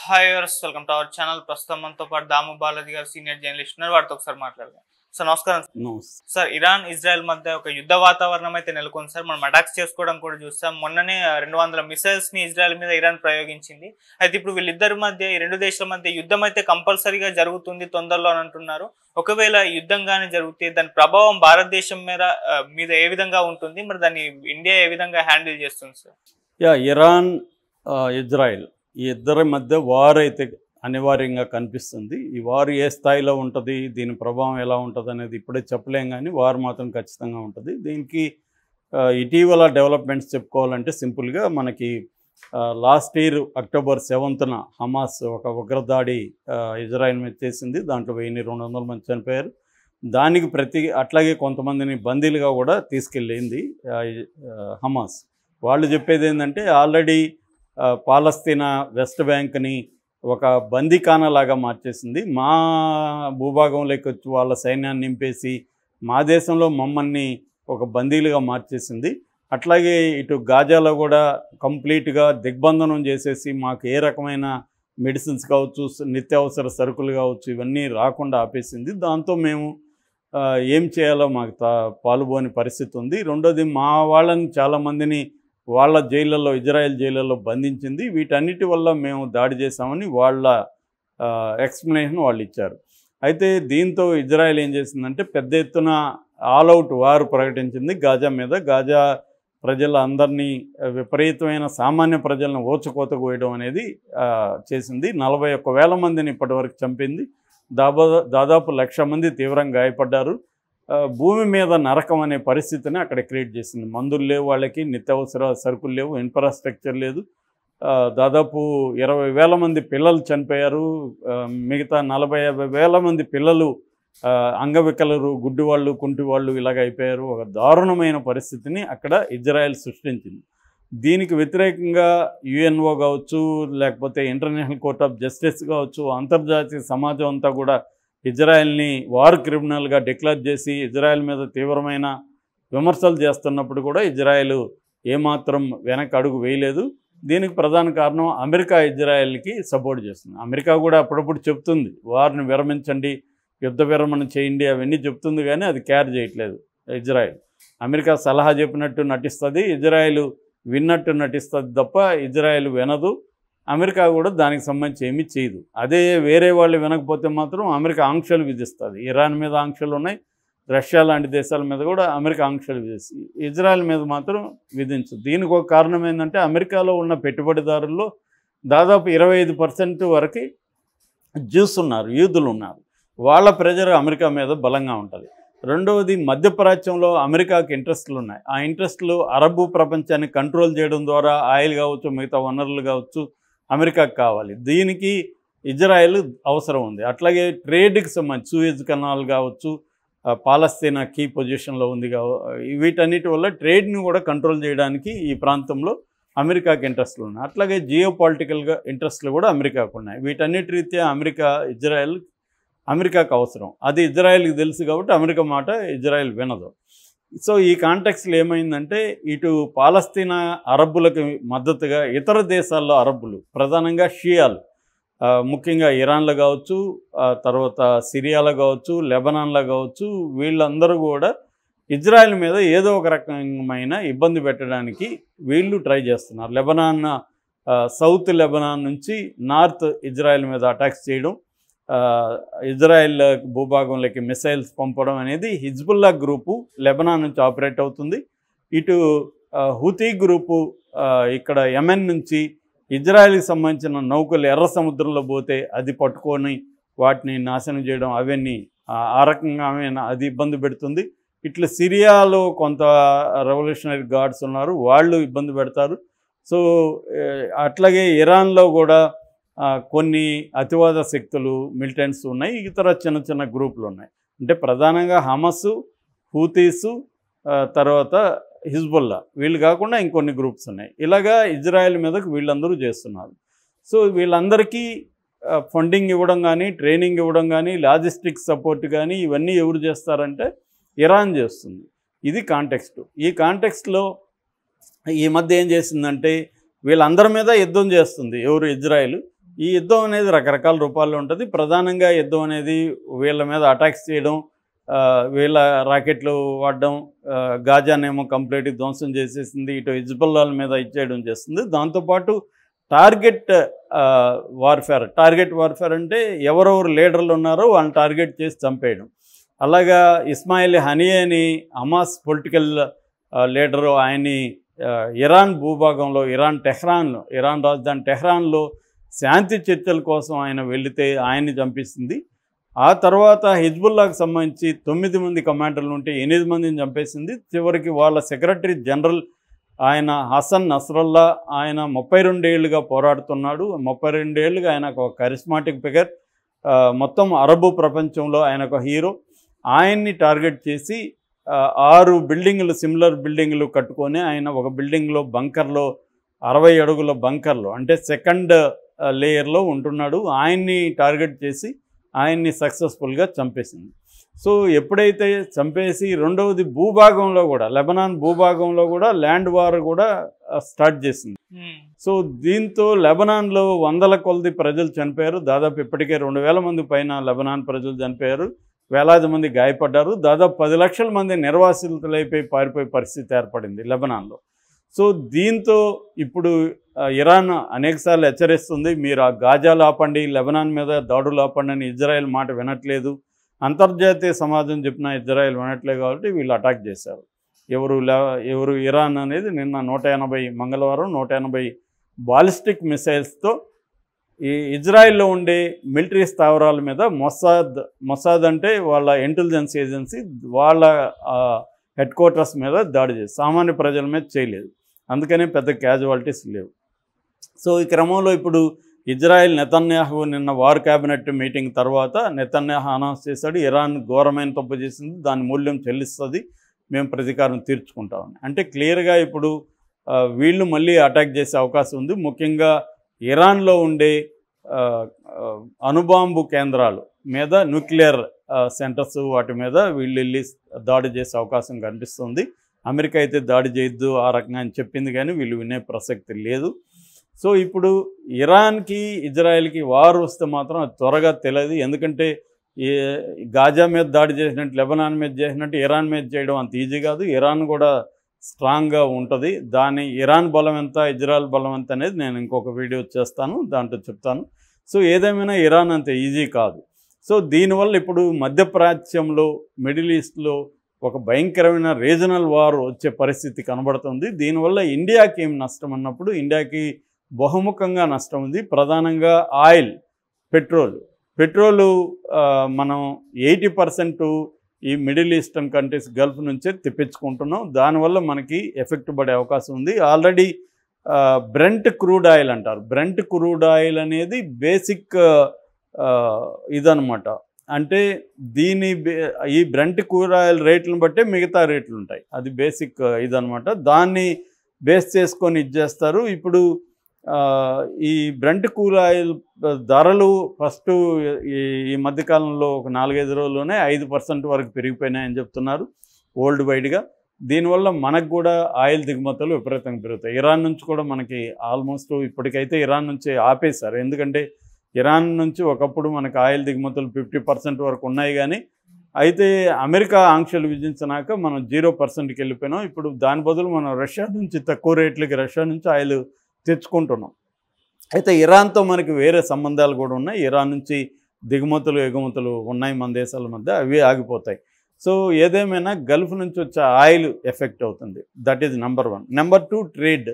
hi viewers welcome to our channel ప్రస్తుతం మనతో పాటు దాము బాలాజీ గారు సీనియర్ జర్నలిస్ట్ ఉన్నారు వారితో ఒకసారి మాట్లాడదాం సార్ నమస్కారం సార్ ఇరాన్ ఇజ్రాయెల్ మధ్య ఒక యుద్ధ వాతావరణం అయితే నెలకొంది సార్ మనం అటాక్స్ చేసుకోవడం కూడా చూస్తాం మొన్ననే రెండు వందల మిసైల్స్ ని ఇజ్రాయెల్ మీద ఇరాన్ ప్రయోగించింది అయితే ఇప్పుడు వీళ్ళిద్దరి మధ్య ఈ రెండు దేశాల మధ్య యుద్ధం అయితే కంపల్సరీగా జరుగుతుంది తొందరలో అంటున్నారు ఒకవేళ యుద్ధంగానే జరిగితే దాని ప్రభావం భారతదేశం మీద మీద ఏ విధంగా ఉంటుంది మరి దాన్ని ఇండియా ఏ విధంగా హ్యాండిల్ చేస్తుంది సార్ ఇరాన్ ఇజ్రాయెల్ ఈ ఇద్దరి మధ్య వార్ అయితే అనివార్యంగా కనిపిస్తుంది ఈ వార్ ఏ స్థాయిలో ఉంటుంది దీని ప్రభావం ఎలా ఉంటుంది అనేది ఇప్పుడే చెప్పలేం కానీ వార్ మాత్రం ఖచ్చితంగా ఉంటుంది దీనికి ఇటీవల డెవలప్మెంట్స్ చెప్పుకోవాలంటే సింపుల్గా మనకి లాస్ట్ ఇయర్ అక్టోబర్ సెవెంత్న హమాస్ ఒక ఉగ్రదాడి ఇజ్రాయిల్ మీద చేసింది దాంట్లో వెయ్యి రెండు వందల మంది చనిపోయారు దానికి ప్రతి అట్లాగే కొంతమందిని బందీలుగా కూడా తీసుకెళ్ళింది హమాస్ వాళ్ళు చెప్పేది ఏంటంటే ఆల్రెడీ పాలస్తీనా వెస్ట్ బ్యాంక్ని ఒక బందీఖానాలాగా మార్చేసింది మా భూభాగంలోకి వచ్చి వాళ్ళ సైన్యాన్ని నింపేసి మా దేశంలో మమ్మల్ని ఒక బందీలుగా మార్చేసింది అట్లాగే ఇటు గాజాలో కూడా కంప్లీట్గా దిగ్బంధనం చేసేసి మాకు ఏ రకమైన మెడిసిన్స్ కావచ్చు నిత్యావసర సరుకులు కావచ్చు ఇవన్నీ రాకుండా ఆపేసింది దాంతో మేము ఏం చేయాలో మాకు పాలుబోని పరిస్థితి ఉంది రెండోది మా వాళ్ళని చాలామందిని వాళ్ళ జైళ్ళల్లో ఇజ్రాయెల్ జైళ్ళల్లో బంధించింది వీటన్నిటి వల్ల మేము దాడి చేశామని వాళ్ళ ఎక్స్ప్లెనేషన్ వాళ్ళు ఇచ్చారు అయితే దీంతో ఇజ్రాయెల్ ఏం చేసిందంటే పెద్ద ఎత్తున ఆల్అవుట్ వారు ప్రకటించింది గాజా మీద గాజా ప్రజల అందరినీ విపరీతమైన సామాన్య ప్రజలను ఓచుకోత కోయడం అనేది చేసింది నలభై ఒక్క వేల మందిని ఇప్పటివరకు చంపింది దాదాపు లక్ష మంది తీవ్రంగా గాయపడ్డారు భూమి మీద నరకం అనే పరిస్థితిని అక్కడ క్రియేట్ చేసింది మందులు లేవు వాళ్ళకి నిత్యావసర సరుకులు లేవు ఇన్ఫ్రాస్ట్రక్చర్ లేదు దాదాపు ఇరవై వేల మంది పిల్లలు చనిపోయారు మిగతా నలభై యాభై వేల మంది పిల్లలు అంగవికలరు గుడ్డి వాళ్ళు కుంటి వాళ్ళు ఇలాగ అయిపోయారు ఒక దారుణమైన పరిస్థితిని అక్కడ ఇజ్రాయెల్ సృష్టించింది దీనికి వ్యతిరేకంగా యుఎన్ఓ కావచ్చు లేకపోతే ఇంటర్నేషనల్ కోర్ట్ ఆఫ్ జస్టిస్ కావచ్చు అంతర్జాతీయ సమాజం అంతా కూడా ఇజ్రాయెల్ని వార్ క్రిమినల్గా డిక్లేర్ చేసి ఇజ్రాయెల్ మీద తీవ్రమైన విమర్శలు చేస్తున్నప్పుడు కూడా ఇజ్రాయెల్ ఏమాత్రం వెనక అడుగు వేయలేదు దీనికి ప్రధాన కారణం అమెరికా ఇజ్రాయెల్కి సపోర్ట్ చేస్తుంది అమెరికా కూడా అప్పుడప్పుడు చెప్తుంది వారిని విరమించండి యుద్ధ విరమణ చేయండి అవన్నీ చెప్తుంది కానీ అది క్యార్ చేయట్లేదు ఇజ్రాయెల్ అమెరికా సలహా చెప్పినట్టు నటిస్తుంది ఇజ్రాయెల్ విన్నట్టు నటిస్తుంది తప్ప ఇజ్రాయెల్ వినదు అమెరికా కూడా దానికి సంబంధించి ఏమీ చేయదు అదే వేరే వాళ్ళు వినకపోతే మాత్రం అమెరికా ఆంక్షలు విధిస్తుంది ఇరాన్ మీద ఆంక్షలు ఉన్నాయి రష్యా లాంటి దేశాల మీద కూడా అమెరికా ఆంక్షలు విధిస్తుంది ఇజ్రాయెల్ మీద మాత్రం విధించు దీనికి ఒక కారణం ఏంటంటే అమెరికాలో ఉన్న పెట్టుబడిదారుల్లో దాదాపు ఇరవై ఐదు పర్సెంట్ వరకు జ్యూస్ ఉన్నారు యూదులు ఉన్నారు వాళ్ళ ప్రెజర్ అమెరికా మీద బలంగా ఉంటుంది రెండవది మధ్యప్రాచ్యంలో అమెరికాకి ఇంట్రెస్ట్లు ఉన్నాయి ఆ ఇంట్రెస్ట్లు అరబు ప్రపంచాన్ని కంట్రోల్ చేయడం ద్వారా ఆయిల్ కావచ్చు మిగతా వనరులు కావచ్చు అమెరికాకు కావాలి దీనికి ఇజ్రాయెల్ అవసరం ఉంది అట్లాగే ట్రేడ్కి సంబంధించి సూయజ్ కనాల్ కావచ్చు పాలస్తీనా కీ పొజిషన్లో ఉంది వీటన్నిటి వల్ల ట్రేడ్ని కూడా కంట్రోల్ చేయడానికి ఈ ప్రాంతంలో అమెరికాకి ఇంట్రెస్ట్లు ఉన్నాయి అట్లాగే జియో పాలిటికల్గా ఇంట్రెస్ట్లు కూడా అమెరికాకు ఉన్నాయి వీటన్నిటి రీత్యా అమెరికా ఇజ్రాయెల్ అమెరికాకు అవసరం అది ఇజ్రాయెల్కి తెలుసు కాబట్టి అమెరికా మాట ఇజ్రాయెల్ వినదు సో ఈ కాంటెక్స్లో ఏమైందంటే ఇటు పాలస్తీనా అరబ్బులకు మద్దతుగా ఇతర దేశాల్లో అరబ్బులు ప్రధానంగా షియాల్ ముఖ్యంగా ఇరాన్లో కావచ్చు తర్వాత సిరియాలో కావచ్చు లెబనాన్లో కావచ్చు వీళ్ళందరూ కూడా ఇజ్రాయెల్ మీద ఏదో ఒక రకమైన ఇబ్బంది పెట్టడానికి వీళ్ళు ట్రై చేస్తున్నారు లెబనాన్ సౌత్ లెబనాన్ నుంచి నార్త్ ఇజ్రాయెల్ మీద అటాక్స్ చేయడం ఇజ్రాయెల్ భూభాగంలోకి మిసైల్స్ పంపడం అనేది హిజ్బుల్లా గ్రూపు లెబనాన్ నుంచి ఆపరేట్ అవుతుంది ఇటు హూతీ గ్రూపు ఇక్కడ యమెన్ నుంచి ఇజ్రాయెల్కి సంబంధించిన నౌకలు ఎర్ర సముద్రంలో పోతే అది పట్టుకొని వాటిని నాశనం చేయడం అవన్నీ ఆ రకంగా ఆమె అది ఇబ్బంది పెడుతుంది ఇట్లా సిరియాలో కొంత రెవల్యూషనరీ గార్డ్స్ ఉన్నారు వాళ్ళు ఇబ్బంది పెడతారు సో అట్లాగే ఇరాన్లో కూడా కొన్ని అతివాద శక్తులు మిలిటెంట్స్ ఉన్నాయి ఇతర చిన్న చిన్న గ్రూపులు ఉన్నాయి అంటే ప్రధానంగా హమస్సు హూతీసు తర్వాత హిజ్బుల్లా వీళ్ళు కాకుండా ఇంకొన్ని గ్రూప్స్ ఉన్నాయి ఇలాగా ఇజ్రాయెల్ మీదకు వీళ్ళందరూ చేస్తున్నారు సో వీళ్ళందరికీ ఫండింగ్ ఇవ్వడం కానీ ట్రైనింగ్ ఇవ్వడం కానీ లాజిస్టిక్ సపోర్ట్ కానీ ఇవన్నీ ఎవరు చేస్తారంటే ఇరాన్ చేస్తుంది ఇది కాంటెక్స్ట్ ఈ కాంటెక్స్ట్లో ఈ మధ్య ఏం చేసిందంటే వీళ్ళందరి మీద యుద్ధం చేస్తుంది ఎవరు ఇజ్రాయెల్ ఈ యుద్ధం అనేది రకరకాల రూపాల్లో ఉంటుంది ప్రధానంగా యుద్ధం అనేది వీళ్ళ మీద అటాక్స్ చేయడం వీళ్ళ రాకెట్లు వాడడం గాజానేమో కంప్లీట్గా ధ్వంసం చేసేసింది ఇటు హిజ్బుల్లాల మీద ఇచ్చేయడం చేస్తుంది దాంతోపాటు టార్గెట్ వార్ఫేర్ టార్గెట్ వార్ఫేర్ అంటే ఎవరెవరు లీడర్లు ఉన్నారో వాళ్ళని టార్గెట్ చేసి చంపేయడం అలాగా ఇస్మాయిల్ హనీ అని అమాస్ పొలిటికల్ లీడరు ఆయన్ని ఇరాన్ భూభాగంలో ఇరాన్ టెహ్రాన్ ఇరాన్ రాజధాని టెహ్రాన్లో శాంతి చర్చల కోసం ఆయన వెళితే ఆయన్ని చంపిస్తుంది ఆ తర్వాత హిజ్బుల్లాకు సంబంధించి తొమ్మిది మంది కమాండర్లు ఉంటే ఎనిమిది మందిని చంపేసింది చివరికి వాళ్ళ సెక్రటరీ జనరల్ ఆయన హసన్ నస్రల్లా ఆయన ముప్పై రెండేళ్లుగా పోరాడుతున్నాడు ముప్పై రెండేళ్లుగా ఆయన ఒక కరిస్మాటిక్ ఫిగర్ మొత్తం అరబు ప్రపంచంలో ఆయన ఒక హీరో ఆయన్ని టార్గెట్ చేసి ఆరు బిల్డింగ్లు సిమిలర్ బిల్డింగ్లు కట్టుకొని ఆయన ఒక బిల్డింగ్లో బంకర్లో అరవై అడుగుల బంకర్లో అంటే సెకండ్ లేయర్లో ఉంటున్నాడు ఆయన్ని టార్గెట్ చేసి ఆయన్ని సక్సెస్ఫుల్గా చంపేసింది సో ఎప్పుడైతే చంపేసి రెండవది భూభాగంలో కూడా లెబనాన్ భూభాగంలో కూడా ల్యాండ్ వార్ కూడా స్టార్ట్ చేసింది సో దీంతో లెబనాన్లో వందల కొలది ప్రజలు చనిపోయారు దాదాపు ఇప్పటికే రెండు వేల మంది పైన లెబనాన్ ప్రజలు చనిపోయారు వేలాది మంది గాయపడ్డారు దాదాపు పది లక్షల మంది నిర్వాసితులైపోయి పారిపోయే పరిస్థితి ఏర్పడింది లెబనాన్లో సో దీంతో ఇప్పుడు ఇరాన్ అనేకసార్లు హెచ్చరిస్తుంది మీరు ఆ గాజా ఆపండి లెబనాన్ మీద దాడులు లాపండి అని ఇజ్రాయెల్ మాట వినట్లేదు అంతర్జాతీయ సమాజం చెప్పిన ఇజ్రాయెల్ వినట్లేదు కాబట్టి వీళ్ళు అటాక్ చేశారు ఎవరు ఎవరు ఇరాన్ అనేది నిన్న నూట ఎనభై మంగళవారం నూట ఎనభై బాలిస్టిక్ మిసైల్స్తో ఈ ఇజ్రాయెల్లో ఉండే మిలిటరీ స్థావరాల మీద మొసాద్ మొసాద్ అంటే వాళ్ళ ఇంటెలిజెన్స్ ఏజెన్సీ వాళ్ళ హెడ్ క్వార్టర్స్ మీద దాడి చేసి సామాన్య ప్రజల మీద చేయలేదు అందుకనే పెద్ద క్యాజువాలిటీస్ లేవు సో ఈ క్రమంలో ఇప్పుడు ఇజ్రాయెల్ నెతన్యాహు నిన్న వార్ క్యాబినెట్ మీటింగ్ తర్వాత నెతన్యాహు అనౌన్స్ చేశాడు ఇరాన్ ఘోరమైన తప్పు చేసింది దాని మూల్యం చెల్లిస్తుంది మేము ప్రతీకారం తీర్చుకుంటామని అంటే క్లియర్గా ఇప్పుడు వీళ్ళు మళ్ళీ అటాక్ చేసే అవకాశం ఉంది ముఖ్యంగా ఇరాన్లో ఉండే అణుబాంబు కేంద్రాలు మీద న్యూక్లియర్ సెంటర్స్ వాటి మీద వీళ్ళు వెళ్ళి దాడి చేసే అవకాశం కనిపిస్తుంది అమెరికా అయితే దాడి చేయొద్దు ఆ రకంగా అని చెప్పింది కానీ వీళ్ళు వినే ప్రసక్తి లేదు సో ఇప్పుడు ఇరాన్కి ఇజ్రాయెల్కి వారు వస్తే మాత్రం అది త్వరగా తెలియదు ఎందుకంటే గాజా మీద దాడి చేసినట్టు లెబనాన్ మీద చేసినట్టు ఇరాన్ మీద చేయడం అంత ఈజీ కాదు ఇరాన్ కూడా స్ట్రాంగ్గా ఉంటుంది దాని ఇరాన్ బలం ఎంత ఇజ్రాయెల్ బలం ఎంత అనేది నేను ఇంకొక వీడియో చేస్తాను దాంట్లో చెప్తాను సో ఏదేమైనా ఇరాన్ అంత ఈజీ కాదు సో దీనివల్ల ఇప్పుడు మధ్యప్రాచ్యంలో మిడిల్ ఈస్ట్లో ఒక భయంకరమైన రీజనల్ వార్ వచ్చే పరిస్థితి కనబడుతుంది దీనివల్ల ఇండియాకి ఏం నష్టం అన్నప్పుడు ఇండియాకి బహుముఖంగా నష్టం ఉంది ప్రధానంగా ఆయిల్ పెట్రోల్ పెట్రోలు మనం ఎయిటీ పర్సెంట్ ఈ మిడిల్ ఈస్టర్న్ కంట్రీస్ గల్ఫ్ నుంచే తెప్పించుకుంటున్నాం దానివల్ల మనకి ఎఫెక్ట్ పడే అవకాశం ఉంది ఆల్రెడీ బ్రెంట్ క్రూడ్ ఆయిల్ అంటారు బ్రెంట్ క్రూడ్ ఆయిల్ అనేది బేసిక్ ఇదనమాట అంటే దీని ఈ బ్రెంట్ క్రూడ్ ఆయిల్ రేట్లను బట్టే మిగతా రేట్లు ఉంటాయి అది బేసిక్ ఇదనమాట దాన్ని బేస్ చేసుకొని ఇచ్చేస్తారు ఇప్పుడు ఈ బ్రంట్ కూరాయిల్ ధరలు ఫస్ట్ ఈ మధ్యకాలంలో ఒక నాలుగైదు రోజుల్లోనే ఐదు పర్సెంట్ వరకు పెరిగిపోయినాయని చెప్తున్నారు వరల్డ్ వైడ్గా దీనివల్ల మనకు కూడా ఆయిల్ దిగుమతులు విపరీతంగా పెరుగుతాయి ఇరాన్ నుంచి కూడా మనకి ఆల్మోస్ట్ ఇప్పటికైతే ఇరాన్ నుంచి ఆపేశారు ఎందుకంటే ఇరాన్ నుంచి ఒకప్పుడు మనకు ఆయిల్ దిగుమతులు ఫిఫ్టీ పర్సెంట్ వరకు ఉన్నాయి కానీ అయితే అమెరికా ఆంక్షలు విధించినాక మనం జీరో పర్సెంట్కి వెళ్ళిపోయినాం ఇప్పుడు దాని బదులు మనం రష్యా నుంచి తక్కువ రేట్లకి రష్యా నుంచి ఆయిల్ తెచ్చుకుంటున్నాం అయితే ఇరాన్తో మనకి వేరే సంబంధాలు కూడా ఉన్నాయి ఇరాన్ నుంచి దిగుమతులు ఎగుమతులు ఉన్నాయి మన దేశాల మధ్య అవి ఆగిపోతాయి సో ఏదేమైనా గల్ఫ్ నుంచి వచ్చే ఆయిల్ ఎఫెక్ట్ అవుతుంది that is number one number two trade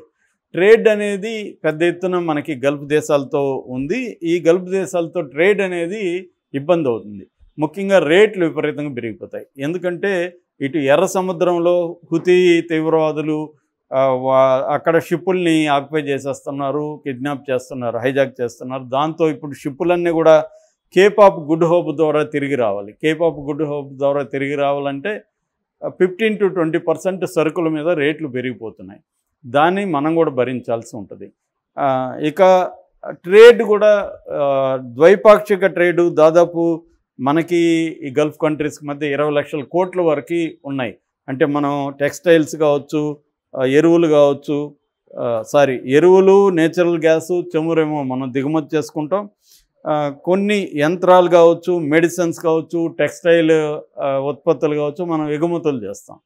trade అనేది పెద్ద ఎత్తున మనకి గల్ఫ్ దేశాలతో ఉంది ఈ గల్ఫ్ దేశాలతో ట్రేడ్ అనేది ఇబ్బంది అవుతుంది ముఖ్యంగా రేట్లు విపరీతంగా పెరిగిపోతాయి ఎందుకంటే ఇటు ఎర్ర సముద్రంలో హుతి తీవ్రవాదులు అక్కడ షిప్పుల్ని ఆక్యుపై చేసేస్తున్నారు కిడ్నాప్ చేస్తున్నారు హైజాక్ చేస్తున్నారు దాంతో ఇప్పుడు షిప్పులన్నీ కూడా ఆఫ్ గుడ్ హోప్ ద్వారా తిరిగి రావాలి ఆఫ్ గుడ్ హోప్ ద్వారా తిరిగి రావాలంటే ఫిఫ్టీన్ టు ట్వంటీ పర్సెంట్ సరుకుల మీద రేట్లు పెరిగిపోతున్నాయి దాన్ని మనం కూడా భరించాల్సి ఉంటుంది ఇక ట్రేడ్ కూడా ద్వైపాక్షిక ట్రేడు దాదాపు మనకి ఈ గల్ఫ్ కంట్రీస్కి మధ్య ఇరవై లక్షల కోట్ల వరకు ఉన్నాయి అంటే మనం టెక్స్టైల్స్ కావచ్చు ఎరువులు కావచ్చు సారీ ఎరువులు నేచురల్ గ్యాసు చమురేమో మనం దిగుమతి చేసుకుంటాం కొన్ని యంత్రాలు కావచ్చు మెడిసిన్స్ కావచ్చు టెక్స్టైల్ ఉత్పత్తులు కావచ్చు మనం ఎగుమతులు చేస్తాం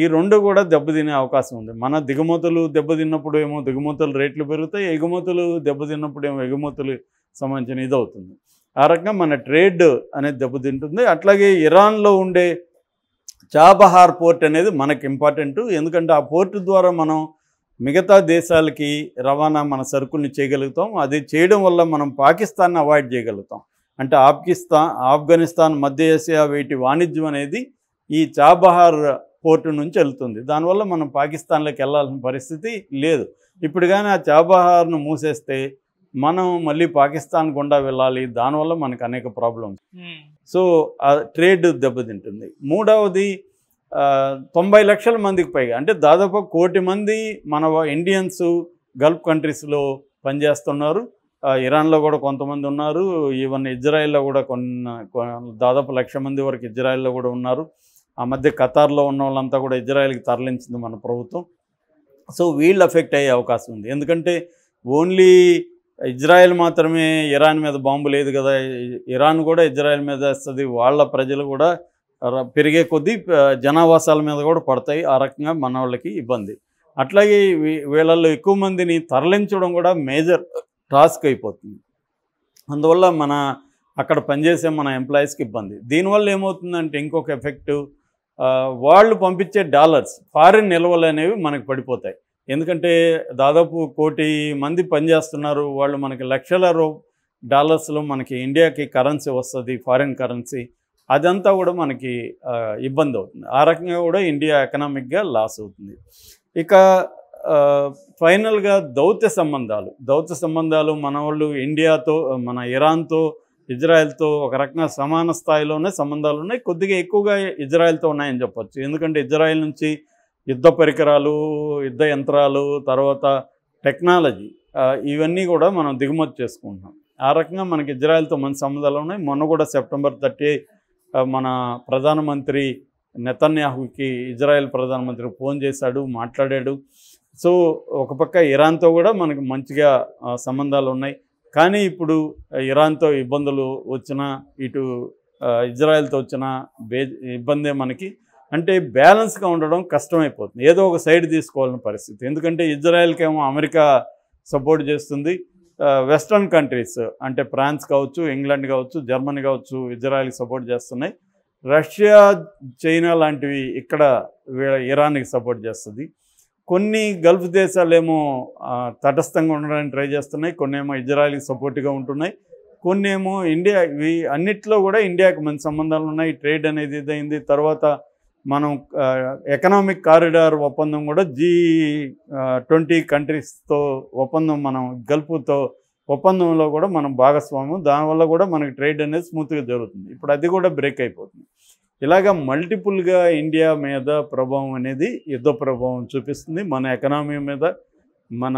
ఈ రెండు కూడా దెబ్బతినే అవకాశం ఉంది మన దిగుమతులు దెబ్బతిన్నప్పుడు ఏమో దిగుమతులు రేట్లు పెరుగుతాయి ఎగుమతులు దెబ్బతిన్నప్పుడు ఏమో ఎగుమతులు సంబంధించిన ఇది అవుతుంది ఆ రకంగా మన ట్రేడ్ అనేది దెబ్బతింటుంది అట్లాగే ఇరాన్లో ఉండే చాబహార్ పోర్ట్ అనేది మనకు ఇంపార్టెంట్ ఎందుకంటే ఆ పోర్టు ద్వారా మనం మిగతా దేశాలకి రవాణా మన సరుకుల్ని చేయగలుగుతాం అది చేయడం వల్ల మనం పాకిస్తాన్ని అవాయిడ్ చేయగలుగుతాం అంటే ఆఫ్ఘనిస్తాన్ ఆఫ్ఘనిస్తాన్ మధ్య ఏషియా వీటి వాణిజ్యం అనేది ఈ చాబహార్ పోర్టు నుంచి వెళ్తుంది దానివల్ల మనం పాకిస్తాన్లోకి వెళ్ళాల్సిన పరిస్థితి లేదు ఇప్పుడు కానీ ఆ చాబహార్ను మూసేస్తే మనం మళ్ళీ పాకిస్తాన్ గుండా వెళ్ళాలి దానివల్ల మనకు అనేక ప్రాబ్లమ్స్ సో ట్రేడ్ దెబ్బతింటుంది మూడవది తొంభై లక్షల మందికి పైగా అంటే దాదాపు కోటి మంది మన ఇండియన్స్ గల్ఫ్ కంట్రీస్లో పనిచేస్తున్నారు ఇరాన్లో కూడా కొంతమంది ఉన్నారు ఈవెన్ ఇజ్రాయెల్లో కూడా కొన్ని దాదాపు లక్ష మంది వరకు ఇజ్రాయెల్లో కూడా ఉన్నారు ఆ మధ్య ఖతార్లో ఉన్న వాళ్ళంతా కూడా ఇజ్రాయెల్కి తరలించింది మన ప్రభుత్వం సో వీళ్ళు ఎఫెక్ట్ అయ్యే అవకాశం ఉంది ఎందుకంటే ఓన్లీ ఇజ్రాయెల్ మాత్రమే ఇరాన్ మీద బాంబు లేదు కదా ఇరాన్ కూడా ఇజ్రాయెల్ మీద వేస్తుంది వాళ్ళ ప్రజలు కూడా పెరిగే కొద్దీ జనావాసాల మీద కూడా పడతాయి ఆ రకంగా మన వాళ్ళకి ఇబ్బంది అట్లాగే వీళ్ళల్లో ఎక్కువ మందిని తరలించడం కూడా మేజర్ టాస్క్ అయిపోతుంది అందువల్ల మన అక్కడ పనిచేసే మన ఎంప్లాయీస్కి ఇబ్బంది దీనివల్ల ఏమవుతుందంటే ఇంకొక ఎఫెక్ట్ వాళ్ళు పంపించే డాలర్స్ ఫారిన్ నిల్వలు అనేవి మనకు పడిపోతాయి ఎందుకంటే దాదాపు కోటి మంది పనిచేస్తున్నారు వాళ్ళు మనకి లక్షల రూ డాలర్స్లో మనకి ఇండియాకి కరెన్సీ వస్తుంది ఫారిన్ కరెన్సీ అదంతా కూడా మనకి ఇబ్బంది అవుతుంది ఆ రకంగా కూడా ఇండియా ఎకనామిక్గా లాస్ అవుతుంది ఇక ఫైనల్గా దౌత్య సంబంధాలు దౌత్య సంబంధాలు మన వాళ్ళు ఇండియాతో మన ఇరాన్తో ఇజ్రాయెల్తో ఒక రకంగా సమాన స్థాయిలోనే సంబంధాలు ఉన్నాయి కొద్దిగా ఎక్కువగా ఇజ్రాయెల్తో ఉన్నాయని చెప్పొచ్చు ఎందుకంటే ఇజ్రాయెల్ నుంచి యుద్ధ పరికరాలు యుద్ధ యంత్రాలు తర్వాత టెక్నాలజీ ఇవన్నీ కూడా మనం దిగుమతి చేసుకుంటున్నాం ఆ రకంగా మనకి ఇజ్రాయెల్తో మంచి సంబంధాలు ఉన్నాయి మొన్న కూడా సెప్టెంబర్ థర్టీ మన ప్రధానమంత్రి నెతన్యాహుకి ఇజ్రాయెల్ ప్రధానమంత్రి ఫోన్ చేశాడు మాట్లాడాడు సో ఒక పక్క ఇరాన్తో కూడా మనకు మంచిగా సంబంధాలు ఉన్నాయి కానీ ఇప్పుడు ఇరాన్తో ఇబ్బందులు వచ్చినా ఇటు ఇజ్రాయెల్తో వచ్చిన బే ఇబ్బందే మనకి అంటే బ్యాలెన్స్గా ఉండడం కష్టమైపోతుంది ఏదో ఒక సైడ్ తీసుకోవాలని పరిస్థితి ఎందుకంటే ఇజ్రాయెల్కేమో అమెరికా సపోర్ట్ చేస్తుంది వెస్ట్రన్ కంట్రీస్ అంటే ఫ్రాన్స్ కావచ్చు ఇంగ్లాండ్ కావచ్చు జర్మనీ కావచ్చు ఇజ్రాయెల్కి సపోర్ట్ చేస్తున్నాయి రష్యా చైనా లాంటివి ఇక్కడ ఇరాన్కి సపోర్ట్ చేస్తుంది కొన్ని గల్ఫ్ దేశాలేమో తటస్థంగా ఉండడానికి ట్రై చేస్తున్నాయి కొన్ని ఏమో ఇజ్రాయెల్కి సపోర్ట్గా ఉంటున్నాయి కొన్ని ఏమో ఇండియా ఇవి అన్నిట్లో కూడా ఇండియాకి మంచి సంబంధాలు ఉన్నాయి ట్రేడ్ అనేది ఇదైంది తర్వాత మనం ఎకనామిక్ కారిడార్ ఒప్పందం కూడా జీ ట్వంటీ కంట్రీస్తో ఒప్పందం మనం గల్ఫ్తో ఒప్పందంలో కూడా మనం భాగస్వామ్యం దానివల్ల కూడా మనకి ట్రేడ్ అనేది స్మూత్గా జరుగుతుంది ఇప్పుడు అది కూడా బ్రేక్ అయిపోతుంది ఇలాగ మల్టిపుల్గా ఇండియా మీద ప్రభావం అనేది యుద్ధ ప్రభావం చూపిస్తుంది మన ఎకనామీ మీద మన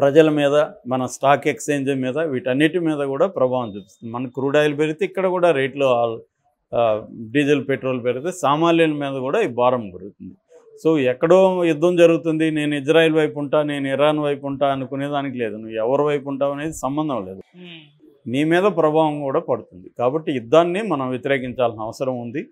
ప్రజల మీద మన స్టాక్ ఎక్స్చేంజ్ మీద వీటన్నిటి మీద కూడా ప్రభావం చూపిస్తుంది మన క్రూడ్ ఆయిల్ పెరిగితే ఇక్కడ కూడా రేట్లు డీజిల్ పెట్రోల్ పెరిగితే సామాన్యుల మీద కూడా ఈ భారం పెరుగుతుంది సో ఎక్కడో యుద్ధం జరుగుతుంది నేను ఇజ్రాయెల్ వైపు ఉంటా నేను ఇరాన్ వైపు ఉంటా అనుకునే దానికి లేదు నువ్వు ఎవరి వైపు ఉంటావు అనేది సంబంధం లేదు నీ మీద ప్రభావం కూడా పడుతుంది కాబట్టి యుద్ధాన్ని మనం వ్యతిరేకించాల్సిన అవసరం ఉంది